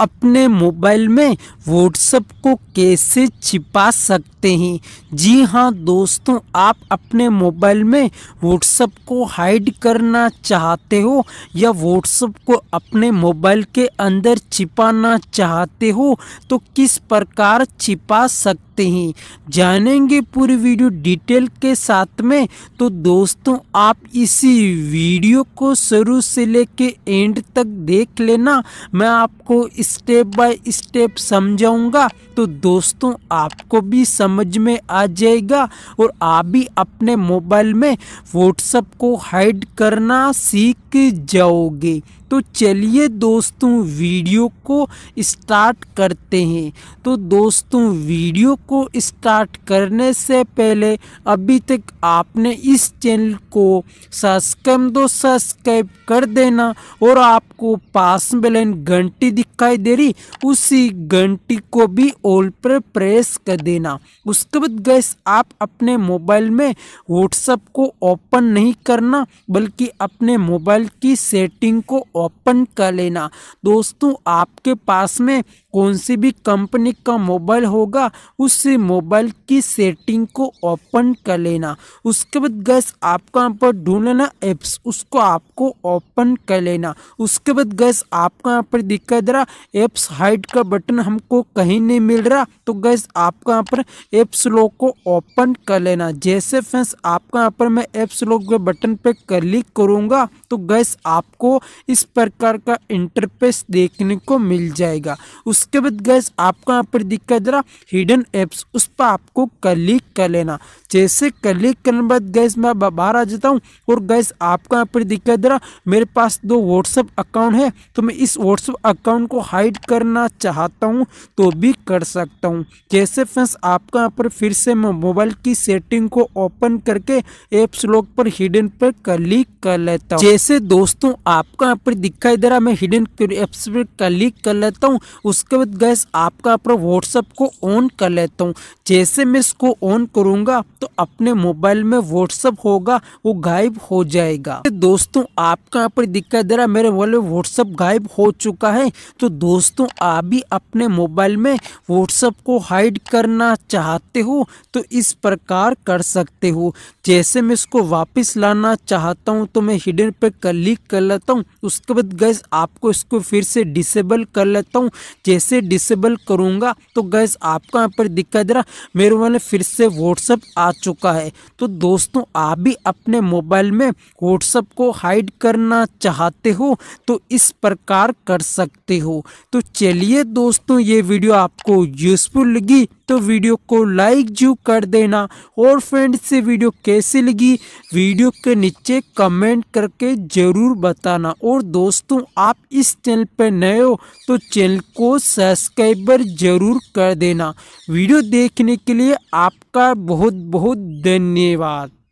अपने मोबाइल में व्हाट्सअप को कैसे छिपा सकते हैं जी हाँ दोस्तों आप अपने मोबाइल में व्हाट्सअप को हाइड करना चाहते हो या व्हाट्सअप को अपने मोबाइल के अंदर छिपाना चाहते हो तो किस प्रकार छिपा सकते सकते हैं जानेंगे पूरी वीडियो डिटेल के साथ में तो दोस्तों आप इसी वीडियो को शुरू से लेके एंड तक देख लेना मैं आपको स्टेप बाय स्टेप समझाऊंगा तो दोस्तों आपको भी समझ में आ जाएगा और आप भी अपने मोबाइल में व्हाट्सअप को हाइड करना सीख जाओगे तो चलिए दोस्तों वीडियो को स्टार्ट करते हैं तो दोस्तों वीडियो को स्टार्ट करने से पहले अभी तक आपने इस चैनल को सब्सक्राइब दो तो सब्सक्राइब कर देना और आपको पास बलन घंटी दिखाई दे रही उसी घंटी को भी ऑल पर प्रेस कर देना उसके बाद गैस आप अपने मोबाइल में व्हाट्सएप को ओपन नहीं करना बल्कि अपने मोबाइल की सेटिंग को ओपन कर लेना दोस्तों आपके पास में कौन सी भी कंपनी का मोबाइल होगा उस मोबाइल की सेटिंग को ओपन कर लेना उसके बाद गैस आपका यहाँ पर ढूंढ लेना ऐप्स उसको आपको ओपन कर लेना उसके बाद गैस आपका यहाँ पर दिखाई दे रहा एप्स हाइड का बटन हमको कहीं नहीं मिल रहा तो गैस आपका यहाँ पर एप्स लॉक को ओपन कर लेना जैसे फ्रेंड्स आपका यहाँ पर मैं एप्स लॉक के बटन पर क्लिक करूँगा तो गैस आपको इस प्रकार का इंटरफेस देखने को मिल जाएगा उस इसके बाद गैस आपको यहाँ पर दिखा जरा हिडन एप्स उस पर आपको क्लिक कर लेना जैसे क्लिक करने के बाद गैस मैं बाहर आ जाता हूँ और गैस आपको यहाँ पर दिखा जरा मेरे पास दो व्हाट्सअप अकाउंट है तो मैं इस व्हाट्सअप अकाउंट को हाइड करना चाहता हूँ तो भी कर सकता हूँ जैसे फ्रेंड्स आपको यहाँ पर फिर से मैं मोबाइल की सेटिंग को ओपन करके एप्स लॉक पर हिडन पर क्लिक कर लेता हूँ जैसे दोस्तों आपको यहाँ पर दिखाई दे रहा मैं हिडन एप्स पर क्लिक कर लेता हूँ उसके उसके बाद गैस आपका अपना व्हाट्सअप को ऑन कर लेता हूँ जैसे मैं इसको ऑन करूँगा तो अपने मोबाइल में व्हाट्सअप होगा वो गायब हो जाएगा दोस्तों आपका यहाँ पर दे रहा मेरे मोबाइल में व्हाट्सअप गायब हो चुका है तो दोस्तों आप भी अपने मोबाइल में व्हाट्सअप को हाइड करना चाहते हो तो इस प्रकार कर सकते हो जैसे मैं इसको वापस लाना चाहता हूँ तो मैं हिडन पे क्लिक कर लेता हूँ उसके बाद गैस आपको इसको फिर से डिसेबल कर लेता हूँ जैसे इसे डिसेबल करूँगा तो गैस आपका यहाँ पर दिक्कत रहा मेरे वाले फिर से व्हाट्सअप आ चुका है तो दोस्तों आप भी अपने मोबाइल में व्हाट्सअप को हाइड करना चाहते हो तो इस प्रकार कर सकते हो तो चलिए दोस्तों ये वीडियो आपको यूज़फुल लगी तो वीडियो को लाइक जू कर देना और फ्रेंड से वीडियो कैसी लगी वीडियो के नीचे कमेंट करके ज़रूर बताना और दोस्तों आप इस चैनल पर नए हो तो चैनल को सब्सक्राइबर जरूर कर देना वीडियो देखने के लिए आपका बहुत बहुत धन्यवाद